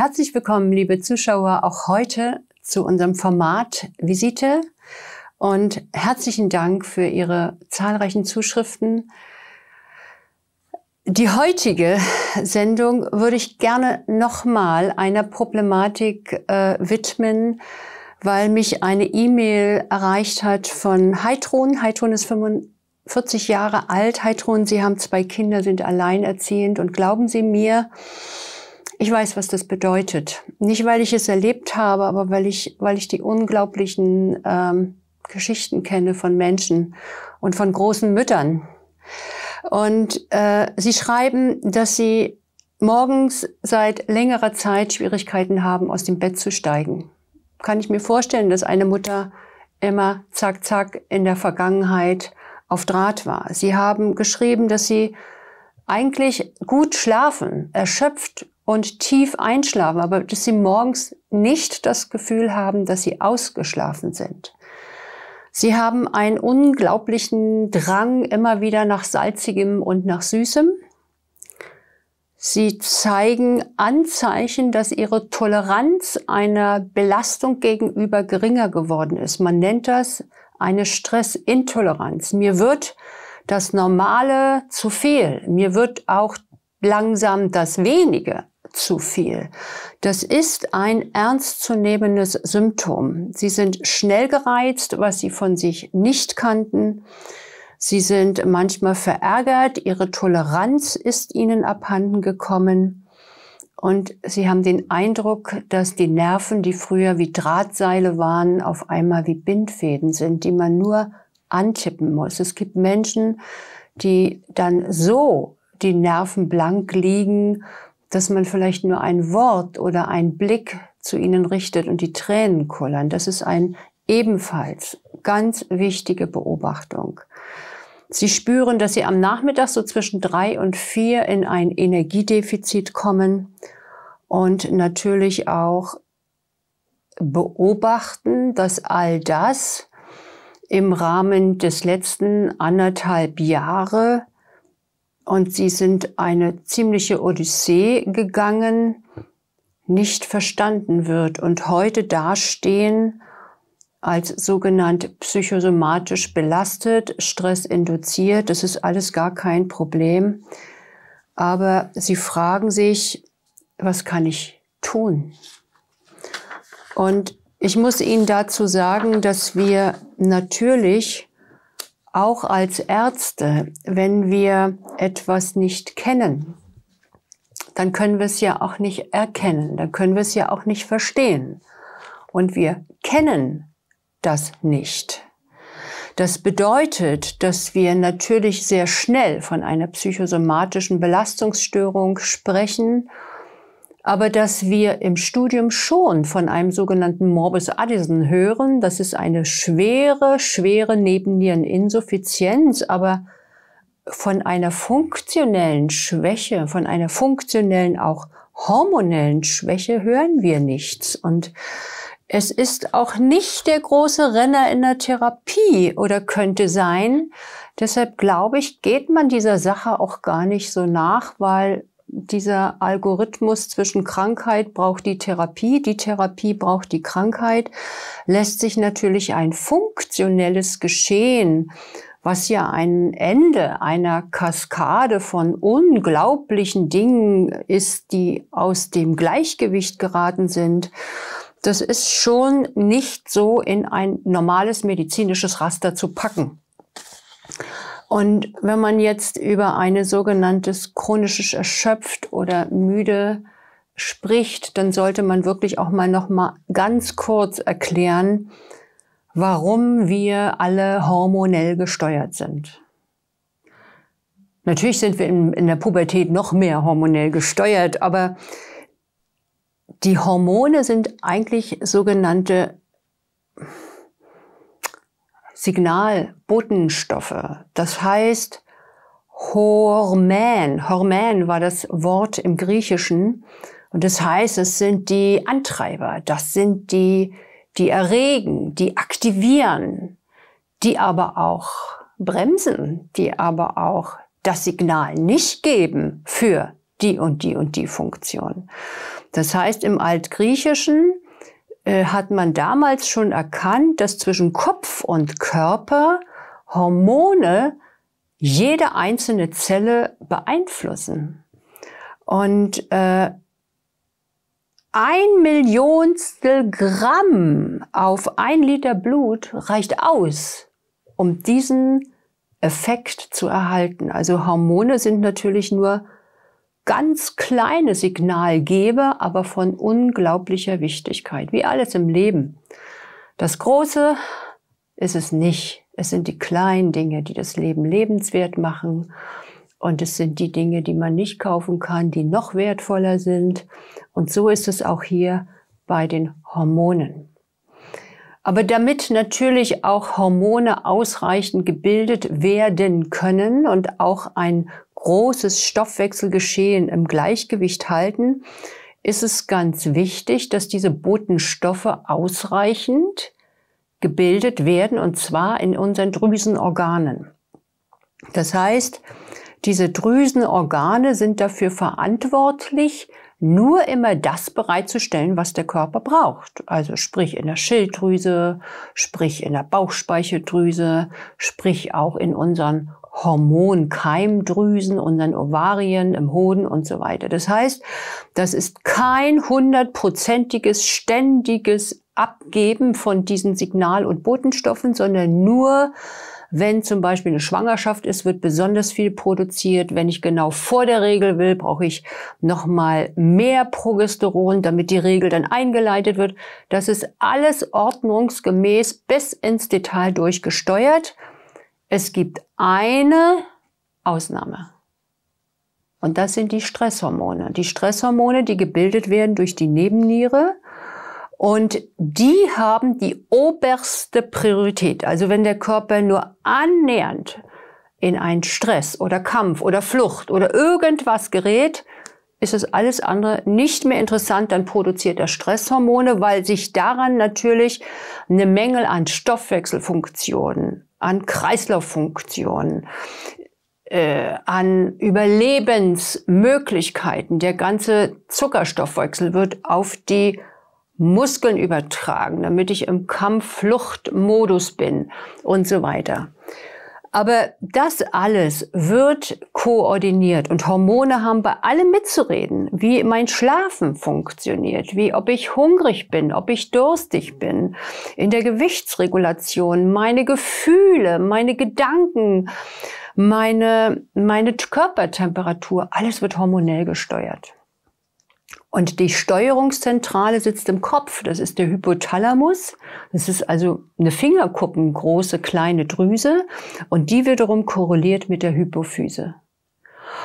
Herzlich willkommen, liebe Zuschauer, auch heute zu unserem Format Visite und herzlichen Dank für Ihre zahlreichen Zuschriften. Die heutige Sendung würde ich gerne nochmal einer Problematik äh, widmen, weil mich eine E-Mail erreicht hat von Heitron. Heitron ist 45 Jahre alt. Heitron, Sie haben zwei Kinder, sind alleinerziehend und glauben Sie mir, ich weiß, was das bedeutet. Nicht, weil ich es erlebt habe, aber weil ich, weil ich die unglaublichen ähm, Geschichten kenne von Menschen und von großen Müttern. Und äh, sie schreiben, dass sie morgens seit längerer Zeit Schwierigkeiten haben, aus dem Bett zu steigen. Kann ich mir vorstellen, dass eine Mutter immer zack, zack in der Vergangenheit auf Draht war. Sie haben geschrieben, dass sie eigentlich gut schlafen, erschöpft und tief einschlafen, aber dass sie morgens nicht das Gefühl haben, dass sie ausgeschlafen sind. Sie haben einen unglaublichen Drang immer wieder nach salzigem und nach süßem. Sie zeigen Anzeichen, dass ihre Toleranz einer Belastung gegenüber geringer geworden ist. Man nennt das eine Stressintoleranz. Mir wird das Normale zu viel. Mir wird auch langsam das Wenige zu viel. Das ist ein ernstzunehmendes Symptom. Sie sind schnell gereizt, was sie von sich nicht kannten. Sie sind manchmal verärgert, ihre Toleranz ist ihnen abhanden gekommen und sie haben den Eindruck, dass die Nerven, die früher wie Drahtseile waren, auf einmal wie Bindfäden sind, die man nur antippen muss. Es gibt Menschen, die dann so die Nerven blank liegen dass man vielleicht nur ein Wort oder ein Blick zu ihnen richtet und die Tränen kullern. Das ist ein ebenfalls ganz wichtige Beobachtung. Sie spüren, dass sie am Nachmittag so zwischen drei und vier in ein Energiedefizit kommen und natürlich auch beobachten, dass all das im Rahmen des letzten anderthalb Jahre und sie sind eine ziemliche Odyssee gegangen, nicht verstanden wird und heute dastehen als sogenannt psychosomatisch belastet, stressinduziert. Das ist alles gar kein Problem. Aber sie fragen sich, was kann ich tun? Und ich muss Ihnen dazu sagen, dass wir natürlich auch als Ärzte, wenn wir etwas nicht kennen, dann können wir es ja auch nicht erkennen, dann können wir es ja auch nicht verstehen. Und wir kennen das nicht. Das bedeutet, dass wir natürlich sehr schnell von einer psychosomatischen Belastungsstörung sprechen aber dass wir im Studium schon von einem sogenannten Morbus Addison hören. Das ist eine schwere, schwere Nebenniereninsuffizienz, aber von einer funktionellen Schwäche, von einer funktionellen auch hormonellen Schwäche hören wir nichts. Und es ist auch nicht der große Renner in der Therapie oder könnte sein. Deshalb glaube ich, geht man dieser Sache auch gar nicht so nach, weil dieser Algorithmus zwischen Krankheit braucht die Therapie, die Therapie braucht die Krankheit, lässt sich natürlich ein funktionelles Geschehen, was ja ein Ende einer Kaskade von unglaublichen Dingen ist, die aus dem Gleichgewicht geraten sind, das ist schon nicht so in ein normales medizinisches Raster zu packen. Und wenn man jetzt über eine sogenanntes chronisches erschöpft oder müde spricht, dann sollte man wirklich auch mal noch mal ganz kurz erklären, warum wir alle hormonell gesteuert sind. Natürlich sind wir in, in der Pubertät noch mehr hormonell gesteuert, aber die Hormone sind eigentlich sogenannte Signalbotenstoffe. Das heißt, Hormän. Hormän war das Wort im Griechischen. Und das heißt, es sind die Antreiber. Das sind die, die erregen, die aktivieren, die aber auch bremsen, die aber auch das Signal nicht geben für die und die und die Funktion. Das heißt, im Altgriechischen äh, hat man damals schon erkannt, dass zwischen Kopf und Körper Hormone jede einzelne Zelle beeinflussen. Und äh, ein Millionstel Gramm auf ein Liter Blut reicht aus, um diesen Effekt zu erhalten. Also Hormone sind natürlich nur ganz kleines Signal gebe, aber von unglaublicher Wichtigkeit, wie alles im Leben. Das Große ist es nicht. Es sind die kleinen Dinge, die das Leben lebenswert machen. Und es sind die Dinge, die man nicht kaufen kann, die noch wertvoller sind. Und so ist es auch hier bei den Hormonen. Aber damit natürlich auch Hormone ausreichend gebildet werden können und auch ein großes Stoffwechselgeschehen im Gleichgewicht halten, ist es ganz wichtig, dass diese Botenstoffe ausreichend gebildet werden, und zwar in unseren Drüsenorganen. Das heißt, diese Drüsenorgane sind dafür verantwortlich, nur immer das bereitzustellen, was der Körper braucht. Also sprich in der Schilddrüse, sprich in der Bauchspeicheldrüse, sprich auch in unseren Hormonkeimdrüsen, unseren Ovarien, im Hoden und so weiter. Das heißt, das ist kein hundertprozentiges, ständiges Abgeben von diesen Signal- und Botenstoffen, sondern nur wenn zum Beispiel eine Schwangerschaft ist, wird besonders viel produziert. Wenn ich genau vor der Regel will, brauche ich nochmal mehr Progesteron, damit die Regel dann eingeleitet wird. Das ist alles ordnungsgemäß bis ins Detail durchgesteuert. Es gibt eine Ausnahme. Und das sind die Stresshormone. Die Stresshormone, die gebildet werden durch die Nebenniere. Und die haben die oberste Priorität. Also wenn der Körper nur annähernd in einen Stress oder Kampf oder Flucht oder irgendwas gerät, ist es alles andere nicht mehr interessant, dann produziert er Stresshormone, weil sich daran natürlich eine Menge an Stoffwechselfunktionen an Kreislauffunktionen, äh, an Überlebensmöglichkeiten. Der ganze Zuckerstoffwechsel wird auf die Muskeln übertragen, damit ich im Kampffluchtmodus bin und so weiter. Aber das alles wird koordiniert. Und Hormone haben bei allem mitzureden, wie mein Schlafen funktioniert, wie ob ich hungrig bin, ob ich durstig bin, in der Gewichtsregulation, meine Gefühle, meine Gedanken, meine, meine Körpertemperatur, alles wird hormonell gesteuert. Und die Steuerungszentrale sitzt im Kopf, das ist der Hypothalamus. Das ist also eine fingerkuppengroße kleine Drüse und die wiederum korreliert mit der Hypophyse.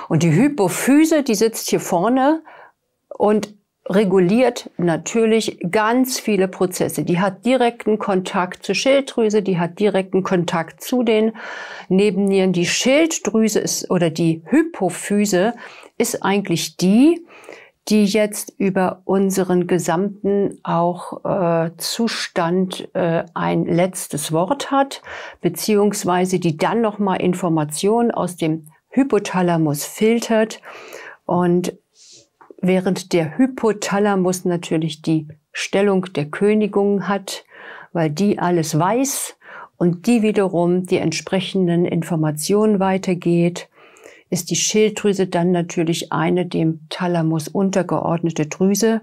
Und die Hypophyse, die sitzt hier vorne und reguliert natürlich ganz viele Prozesse. Die hat direkten Kontakt zur Schilddrüse, die hat direkten Kontakt zu den Nebennieren. Die Schilddrüse ist oder die Hypophyse ist eigentlich die, die jetzt über unseren gesamten auch äh, Zustand äh, ein letztes Wort hat, beziehungsweise die dann nochmal Informationen aus dem Hypothalamus filtert und während der Hypothalamus natürlich die Stellung der Königung hat, weil die alles weiß und die wiederum die entsprechenden Informationen weitergeht, ist die Schilddrüse dann natürlich eine dem Thalamus untergeordnete Drüse.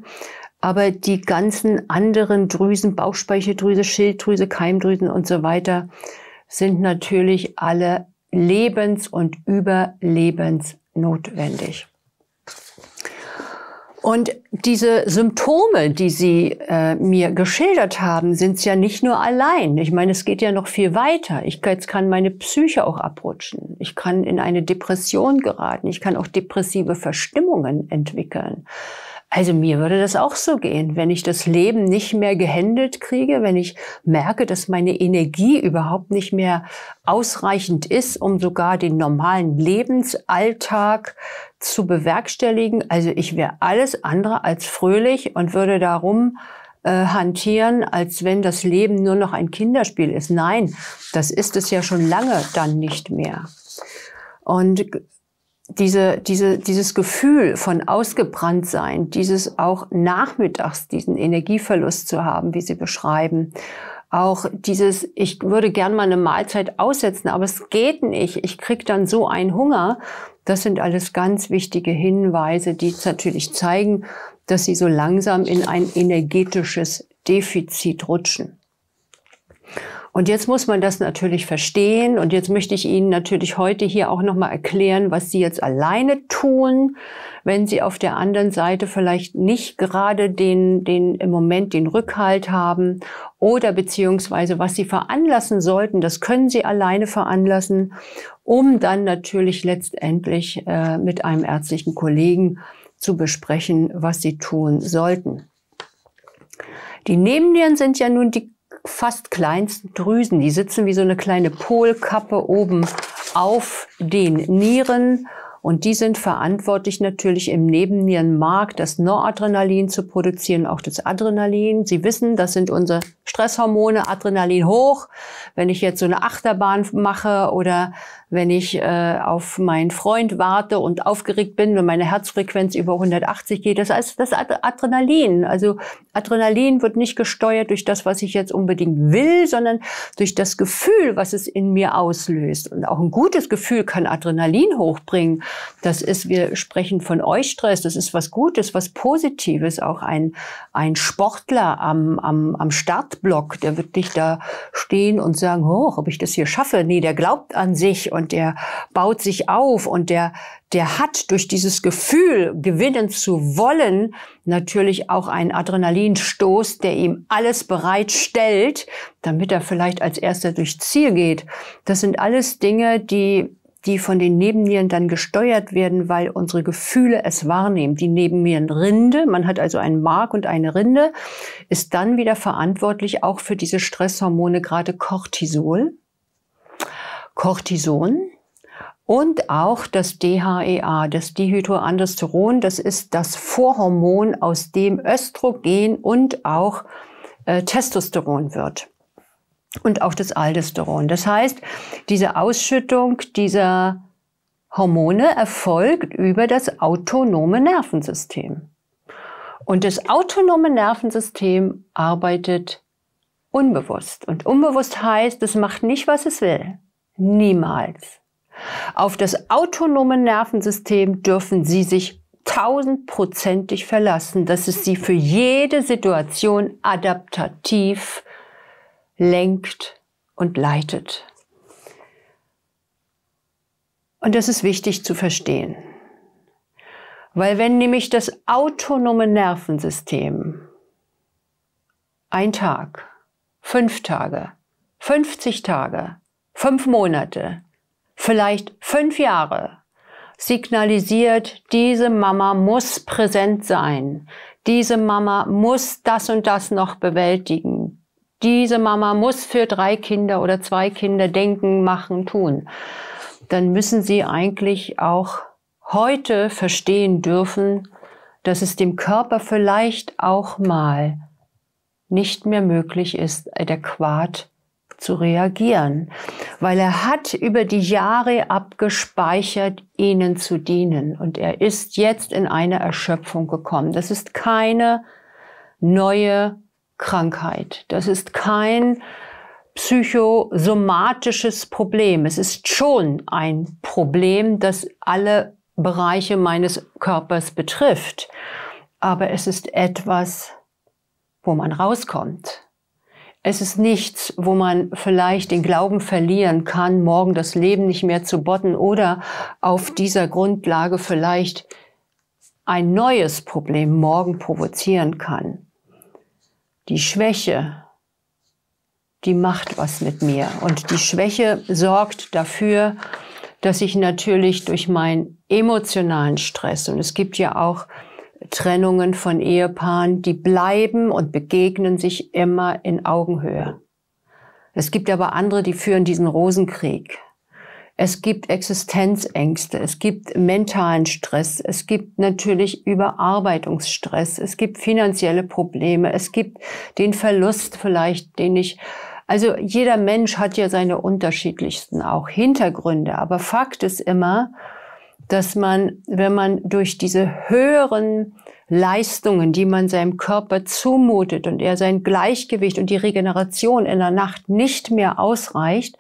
Aber die ganzen anderen Drüsen, Bauchspeicheldrüse, Schilddrüse, Keimdrüsen und so weiter, sind natürlich alle lebens- und überlebensnotwendig. Und diese Symptome, die Sie äh, mir geschildert haben, sind es ja nicht nur allein. Ich meine, es geht ja noch viel weiter. Ich, jetzt kann meine Psyche auch abrutschen. Ich kann in eine Depression geraten. Ich kann auch depressive Verstimmungen entwickeln. Also mir würde das auch so gehen, wenn ich das Leben nicht mehr gehändelt kriege, wenn ich merke, dass meine Energie überhaupt nicht mehr ausreichend ist, um sogar den normalen Lebensalltag zu bewerkstelligen. Also ich wäre alles andere als fröhlich und würde darum äh, hantieren, als wenn das Leben nur noch ein Kinderspiel ist. Nein, das ist es ja schon lange dann nicht mehr. Und diese, diese, dieses Gefühl von ausgebrannt sein, dieses auch nachmittags diesen Energieverlust zu haben, wie Sie beschreiben, auch dieses, ich würde gern mal eine Mahlzeit aussetzen, aber es geht nicht, ich krieg dann so einen Hunger, das sind alles ganz wichtige Hinweise, die natürlich zeigen, dass Sie so langsam in ein energetisches Defizit rutschen. Und jetzt muss man das natürlich verstehen. Und jetzt möchte ich Ihnen natürlich heute hier auch nochmal erklären, was Sie jetzt alleine tun, wenn Sie auf der anderen Seite vielleicht nicht gerade den, den im Moment den Rückhalt haben oder beziehungsweise was Sie veranlassen sollten. Das können Sie alleine veranlassen, um dann natürlich letztendlich äh, mit einem ärztlichen Kollegen zu besprechen, was Sie tun sollten. Die Nebennieren sind ja nun die fast kleinsten Drüsen. Die sitzen wie so eine kleine Polkappe oben auf den Nieren und die sind verantwortlich natürlich im Nebennierenmark das Noradrenalin zu produzieren, auch das Adrenalin. Sie wissen, das sind unsere Stresshormone, Adrenalin hoch. Wenn ich jetzt so eine Achterbahn mache oder wenn ich äh, auf meinen Freund warte und aufgeregt bin, wenn meine Herzfrequenz über 180 geht, das heißt das Adrenalin. Also Adrenalin wird nicht gesteuert durch das, was ich jetzt unbedingt will, sondern durch das Gefühl, was es in mir auslöst. Und auch ein gutes Gefühl kann Adrenalin hochbringen. Das ist, wir sprechen von Eustress, das ist was Gutes, was Positives. Auch ein, ein Sportler am, am, am Startblock, der wird nicht da stehen und sagen, oh, ob ich das hier schaffe. Nee, der glaubt an sich und der baut sich auf und der, der hat durch dieses Gefühl, gewinnen zu wollen, natürlich auch einen Adrenalinstoß, der ihm alles bereitstellt, damit er vielleicht als erster durchs Ziel geht. Das sind alles Dinge, die die von den Nebennieren dann gesteuert werden, weil unsere Gefühle es wahrnehmen. Die Nebennierenrinde, man hat also einen Mark und eine Rinde, ist dann wieder verantwortlich auch für diese Stresshormone, gerade Cortisol, Cortison und auch das DHEA, das Dihydroandesteron. Das ist das Vorhormon, aus dem Östrogen und auch äh, Testosteron wird und auch das Aldosteron. Das heißt, diese Ausschüttung dieser Hormone erfolgt über das autonome Nervensystem. Und das autonome Nervensystem arbeitet unbewusst. Und unbewusst heißt, es macht nicht, was es will. Niemals. Auf das autonome Nervensystem dürfen Sie sich tausendprozentig verlassen, dass es Sie für jede Situation adaptativ lenkt und leitet. Und das ist wichtig zu verstehen. Weil wenn nämlich das autonome Nervensystem ein Tag, fünf Tage, 50 Tage, fünf Monate, vielleicht fünf Jahre signalisiert, diese Mama muss präsent sein, diese Mama muss das und das noch bewältigen, diese Mama muss für drei Kinder oder zwei Kinder denken, machen, tun, dann müssen sie eigentlich auch heute verstehen dürfen, dass es dem Körper vielleicht auch mal nicht mehr möglich ist, adäquat zu reagieren, weil er hat über die Jahre abgespeichert, ihnen zu dienen. Und er ist jetzt in eine Erschöpfung gekommen. Das ist keine neue Krankheit. Das ist kein psychosomatisches Problem. Es ist schon ein Problem, das alle Bereiche meines Körpers betrifft. Aber es ist etwas, wo man rauskommt. Es ist nichts, wo man vielleicht den Glauben verlieren kann, morgen das Leben nicht mehr zu botten oder auf dieser Grundlage vielleicht ein neues Problem morgen provozieren kann die Schwäche, die macht was mit mir. Und die Schwäche sorgt dafür, dass ich natürlich durch meinen emotionalen Stress, und es gibt ja auch Trennungen von Ehepaaren, die bleiben und begegnen sich immer in Augenhöhe. Es gibt aber andere, die führen diesen Rosenkrieg. Es gibt Existenzängste, es gibt mentalen Stress, es gibt natürlich Überarbeitungsstress, es gibt finanzielle Probleme, es gibt den Verlust vielleicht, den ich also jeder Mensch hat ja seine unterschiedlichsten auch Hintergründe, aber Fakt ist immer, dass man, wenn man durch diese höheren Leistungen, die man seinem Körper zumutet und er sein Gleichgewicht und die Regeneration in der Nacht nicht mehr ausreicht,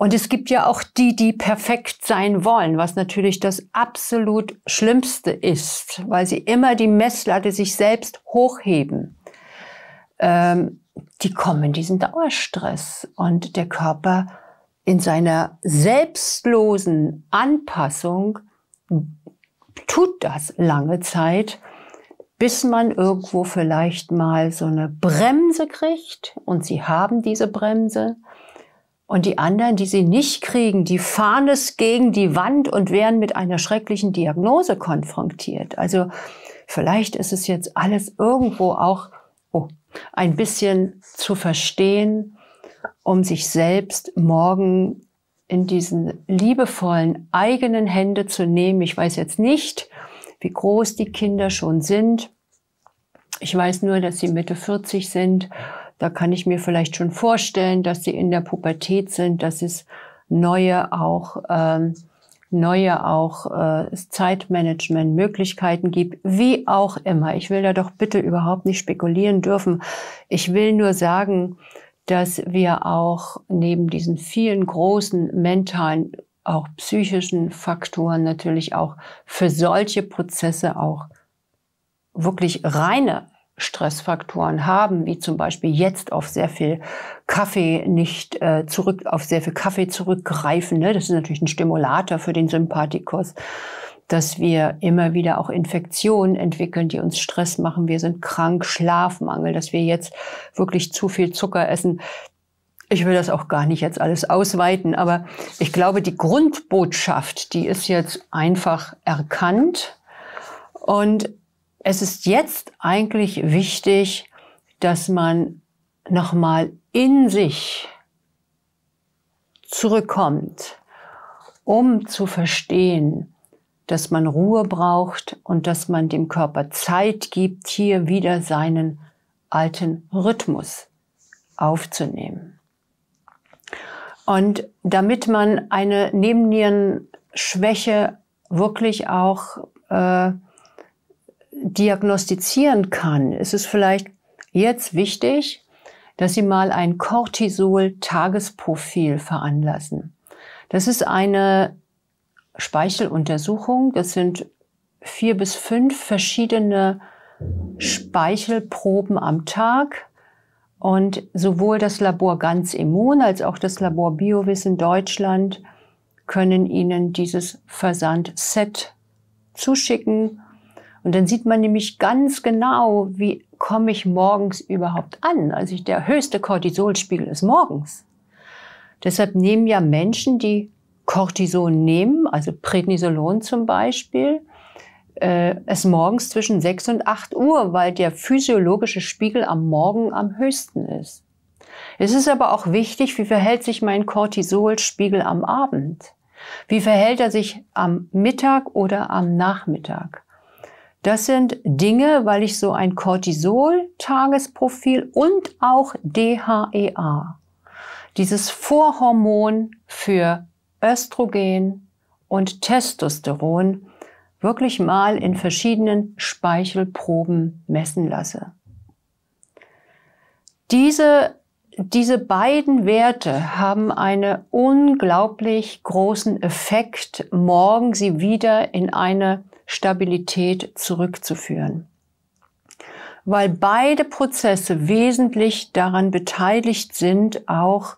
und es gibt ja auch die, die perfekt sein wollen, was natürlich das absolut Schlimmste ist, weil sie immer die Messlatte sich selbst hochheben. Ähm, die kommen in diesen Dauerstress und der Körper in seiner selbstlosen Anpassung tut das lange Zeit, bis man irgendwo vielleicht mal so eine Bremse kriegt und sie haben diese Bremse und die anderen, die sie nicht kriegen, die fahren es gegen die Wand und werden mit einer schrecklichen Diagnose konfrontiert. Also vielleicht ist es jetzt alles irgendwo auch oh, ein bisschen zu verstehen, um sich selbst morgen in diesen liebevollen eigenen Hände zu nehmen. Ich weiß jetzt nicht, wie groß die Kinder schon sind. Ich weiß nur, dass sie Mitte 40 sind da kann ich mir vielleicht schon vorstellen, dass sie in der Pubertät sind, dass es neue auch ähm, neue auch äh, Zeitmanagement-Möglichkeiten gibt, wie auch immer. Ich will da doch bitte überhaupt nicht spekulieren dürfen. Ich will nur sagen, dass wir auch neben diesen vielen großen mentalen, auch psychischen Faktoren natürlich auch für solche Prozesse auch wirklich reine Stressfaktoren haben, wie zum Beispiel jetzt auf sehr viel Kaffee nicht äh, zurück, auf sehr viel Kaffee zurückgreifen. Ne? Das ist natürlich ein Stimulator für den Sympathikus dass wir immer wieder auch Infektionen entwickeln, die uns Stress machen. Wir sind krank, Schlafmangel, dass wir jetzt wirklich zu viel Zucker essen. Ich will das auch gar nicht jetzt alles ausweiten, aber ich glaube, die Grundbotschaft, die ist jetzt einfach erkannt. Und es ist jetzt eigentlich wichtig, dass man nochmal in sich zurückkommt, um zu verstehen, dass man Ruhe braucht und dass man dem Körper Zeit gibt, hier wieder seinen alten Rhythmus aufzunehmen. Und damit man eine Nebennierenschwäche wirklich auch äh, diagnostizieren kann, ist es vielleicht jetzt wichtig, dass Sie mal ein Cortisol-Tagesprofil veranlassen. Das ist eine Speicheluntersuchung. Das sind vier bis fünf verschiedene Speichelproben am Tag. Und sowohl das Labor Ganz Immun als auch das Labor Biowissen Deutschland können Ihnen dieses Versandset zuschicken und dann sieht man nämlich ganz genau, wie komme ich morgens überhaupt an. Also ich, der höchste Cortisolspiegel ist morgens. Deshalb nehmen ja Menschen, die Cortison nehmen, also Prednisolon zum Beispiel, äh, es morgens zwischen 6 und 8 Uhr, weil der physiologische Spiegel am Morgen am höchsten ist. Es ist aber auch wichtig, wie verhält sich mein Cortisolspiegel am Abend? Wie verhält er sich am Mittag oder am Nachmittag? Das sind Dinge, weil ich so ein Cortisol-Tagesprofil und auch DHEA, dieses Vorhormon für Östrogen und Testosteron, wirklich mal in verschiedenen Speichelproben messen lasse. Diese, diese beiden Werte haben einen unglaublich großen Effekt, morgen sie wieder in eine Stabilität zurückzuführen. Weil beide Prozesse wesentlich daran beteiligt sind, auch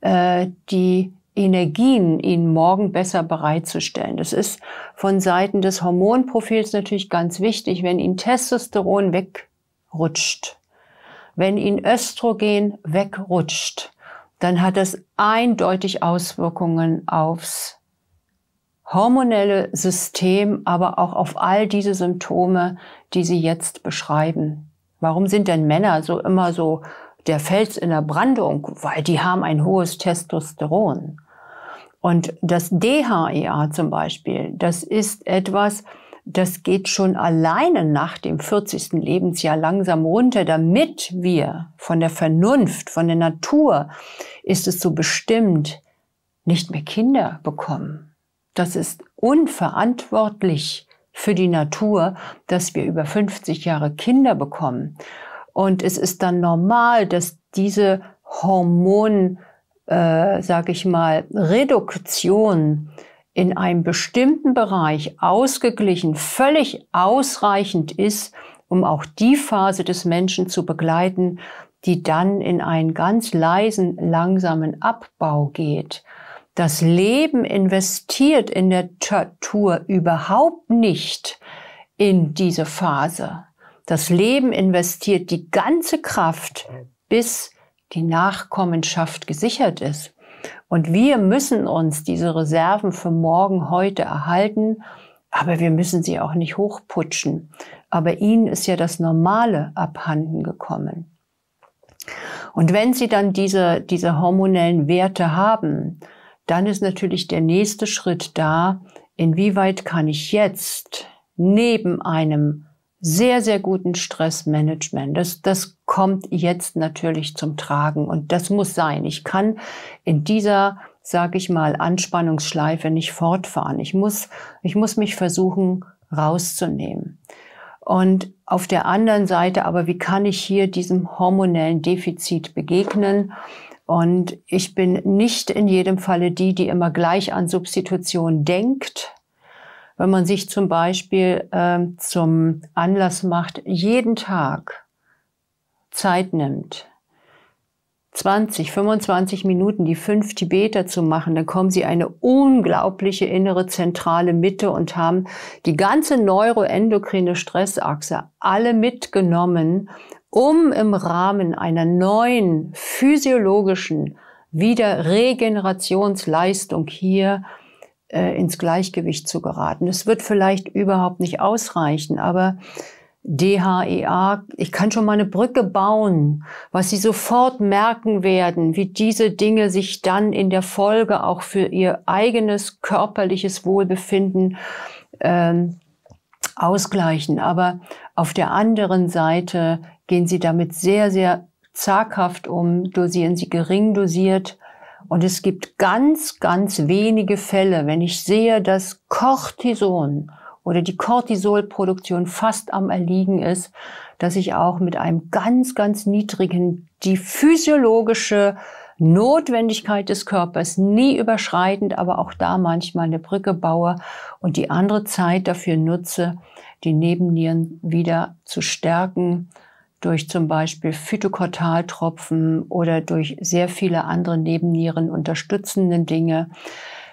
äh, die Energien ihnen morgen besser bereitzustellen. Das ist von Seiten des Hormonprofils natürlich ganz wichtig, wenn ihnen Testosteron wegrutscht, wenn ihnen Östrogen wegrutscht, dann hat das eindeutig Auswirkungen aufs hormonelle System, aber auch auf all diese Symptome, die Sie jetzt beschreiben. Warum sind denn Männer so immer so der Fels in der Brandung? Weil die haben ein hohes Testosteron. Und das DHEA zum Beispiel, das ist etwas, das geht schon alleine nach dem 40. Lebensjahr langsam runter, damit wir von der Vernunft, von der Natur, ist es so bestimmt, nicht mehr Kinder bekommen. Das ist unverantwortlich für die Natur, dass wir über 50 Jahre Kinder bekommen. Und es ist dann normal, dass diese Hormon, äh, sage ich mal, Reduktion in einem bestimmten Bereich ausgeglichen, völlig ausreichend ist, um auch die Phase des Menschen zu begleiten, die dann in einen ganz leisen, langsamen Abbau geht das Leben investiert in der Natur überhaupt nicht in diese Phase. Das Leben investiert die ganze Kraft, bis die Nachkommenschaft gesichert ist. Und wir müssen uns diese Reserven für morgen, heute erhalten, aber wir müssen sie auch nicht hochputschen. Aber ihnen ist ja das Normale abhanden gekommen. Und wenn sie dann diese, diese hormonellen Werte haben, dann ist natürlich der nächste Schritt da, inwieweit kann ich jetzt neben einem sehr, sehr guten Stressmanagement, das, das kommt jetzt natürlich zum Tragen und das muss sein. Ich kann in dieser, sage ich mal, Anspannungsschleife nicht fortfahren. Ich muss, ich muss mich versuchen rauszunehmen. Und auf der anderen Seite aber, wie kann ich hier diesem hormonellen Defizit begegnen? Und ich bin nicht in jedem Falle die, die immer gleich an Substitution denkt. Wenn man sich zum Beispiel äh, zum Anlass macht, jeden Tag Zeit nimmt, 20, 25 Minuten die fünf Tibeter zu machen, dann kommen sie eine unglaubliche innere zentrale Mitte und haben die ganze neuroendokrine Stressachse alle mitgenommen um im Rahmen einer neuen physiologischen Wiederregenerationsleistung hier äh, ins Gleichgewicht zu geraten. Es wird vielleicht überhaupt nicht ausreichen, aber DHEA, ich kann schon mal eine Brücke bauen, was Sie sofort merken werden, wie diese Dinge sich dann in der Folge auch für Ihr eigenes körperliches Wohlbefinden ähm, ausgleichen. Aber auf der anderen Seite gehen sie damit sehr, sehr zaghaft um, dosieren sie gering dosiert. Und es gibt ganz, ganz wenige Fälle, wenn ich sehe, dass Cortison oder die Cortisolproduktion fast am Erliegen ist, dass ich auch mit einem ganz, ganz niedrigen, die physiologische Notwendigkeit des Körpers nie überschreitend, aber auch da manchmal eine Brücke baue und die andere Zeit dafür nutze, die Nebennieren wieder zu stärken durch zum Beispiel Phytokortaltropfen oder durch sehr viele andere Nebennieren unterstützenden Dinge.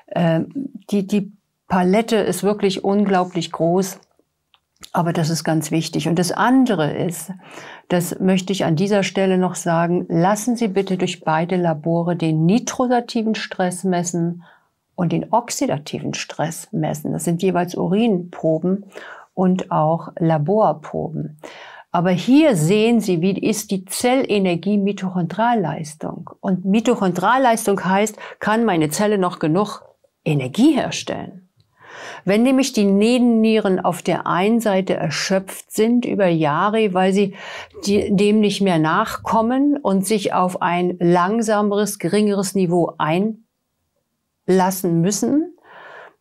Ähm, die, die Palette ist wirklich unglaublich groß aber das ist ganz wichtig. Und das andere ist, das möchte ich an dieser Stelle noch sagen, lassen Sie bitte durch beide Labore den nitrosativen Stress messen und den oxidativen Stress messen. Das sind jeweils Urinproben und auch Laborproben. Aber hier sehen Sie, wie ist die Zellenergie mitochondralleistung Und Mitochondralleistung heißt, kann meine Zelle noch genug Energie herstellen? Wenn nämlich die Nebennieren auf der einen Seite erschöpft sind über Jahre, weil sie die, dem nicht mehr nachkommen und sich auf ein langsameres, geringeres Niveau einlassen müssen,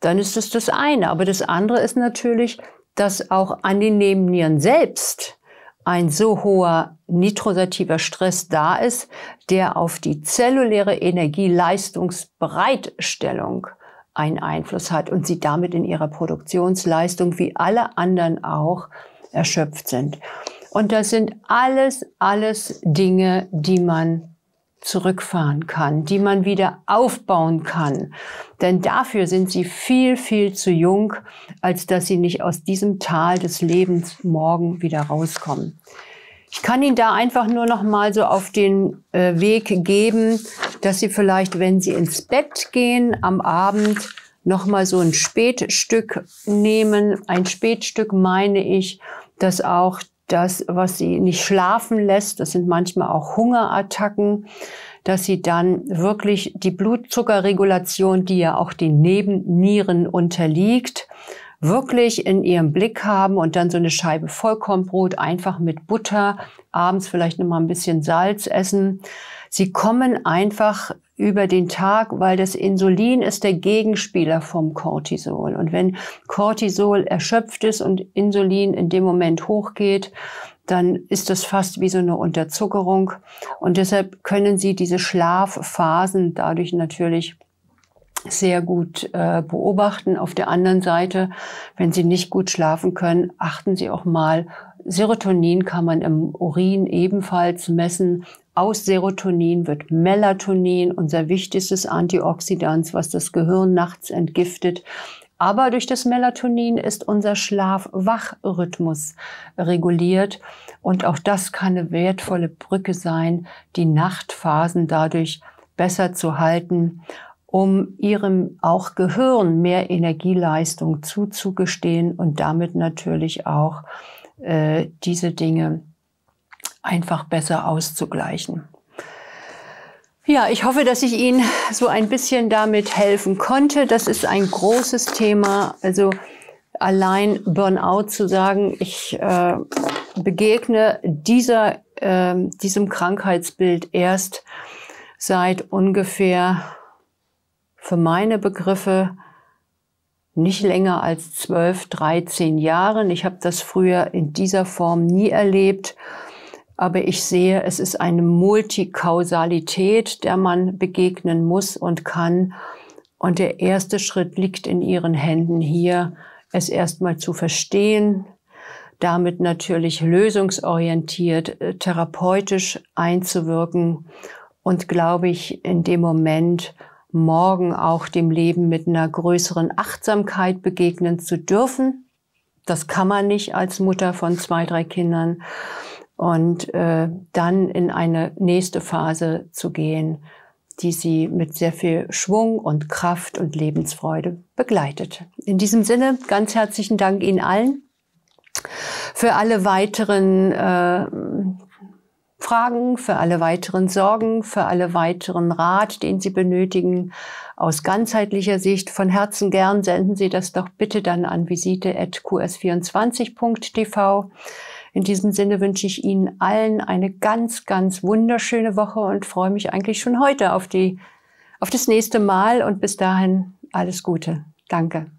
dann ist es das, das eine. Aber das andere ist natürlich, dass auch an den Nebennieren selbst ein so hoher nitrosativer Stress da ist, der auf die zelluläre Energieleistungsbereitstellung einen Einfluss hat und sie damit in ihrer Produktionsleistung wie alle anderen auch erschöpft sind. Und das sind alles, alles Dinge, die man zurückfahren kann, die man wieder aufbauen kann. Denn dafür sind sie viel, viel zu jung, als dass sie nicht aus diesem Tal des Lebens morgen wieder rauskommen. Ich kann Ihnen da einfach nur noch mal so auf den äh, Weg geben, dass Sie vielleicht, wenn Sie ins Bett gehen, am Abend noch mal so ein Spätstück nehmen. Ein Spätstück meine ich, dass auch das, was Sie nicht schlafen lässt, das sind manchmal auch Hungerattacken, dass Sie dann wirklich die Blutzuckerregulation, die ja auch den Nebennieren unterliegt, wirklich in ihrem Blick haben und dann so eine Scheibe Vollkornbrot einfach mit Butter, abends vielleicht nochmal ein bisschen Salz essen. Sie kommen einfach über den Tag, weil das Insulin ist der Gegenspieler vom Cortisol. Und wenn Cortisol erschöpft ist und Insulin in dem Moment hochgeht, dann ist das fast wie so eine Unterzuckerung. Und deshalb können Sie diese Schlafphasen dadurch natürlich sehr gut äh, beobachten. Auf der anderen Seite, wenn Sie nicht gut schlafen können, achten Sie auch mal. Serotonin kann man im Urin ebenfalls messen. Aus Serotonin wird Melatonin, unser wichtigstes Antioxidant, was das Gehirn nachts entgiftet. Aber durch das Melatonin ist unser Schlaf-Wach-Rhythmus reguliert. Und auch das kann eine wertvolle Brücke sein, die Nachtphasen dadurch besser zu halten um ihrem auch Gehirn mehr Energieleistung zuzugestehen und damit natürlich auch äh, diese Dinge einfach besser auszugleichen. Ja, ich hoffe, dass ich Ihnen so ein bisschen damit helfen konnte. Das ist ein großes Thema. Also allein Burnout zu sagen, ich äh, begegne dieser, äh, diesem Krankheitsbild erst seit ungefähr für meine Begriffe nicht länger als 12, 13 Jahren. Ich habe das früher in dieser Form nie erlebt, aber ich sehe, es ist eine Multikausalität, der man begegnen muss und kann. Und der erste Schritt liegt in Ihren Händen hier, es erstmal zu verstehen, damit natürlich lösungsorientiert, äh, therapeutisch einzuwirken und, glaube ich, in dem Moment morgen auch dem Leben mit einer größeren Achtsamkeit begegnen zu dürfen. Das kann man nicht als Mutter von zwei, drei Kindern. Und äh, dann in eine nächste Phase zu gehen, die sie mit sehr viel Schwung und Kraft und Lebensfreude begleitet. In diesem Sinne ganz herzlichen Dank Ihnen allen. Für alle weiteren äh, Fragen, für alle weiteren Sorgen, für alle weiteren Rat, den Sie benötigen. Aus ganzheitlicher Sicht von Herzen gern senden Sie das doch bitte dann an visite.qs24.tv. In diesem Sinne wünsche ich Ihnen allen eine ganz, ganz wunderschöne Woche und freue mich eigentlich schon heute auf die, auf das nächste Mal und bis dahin alles Gute. Danke.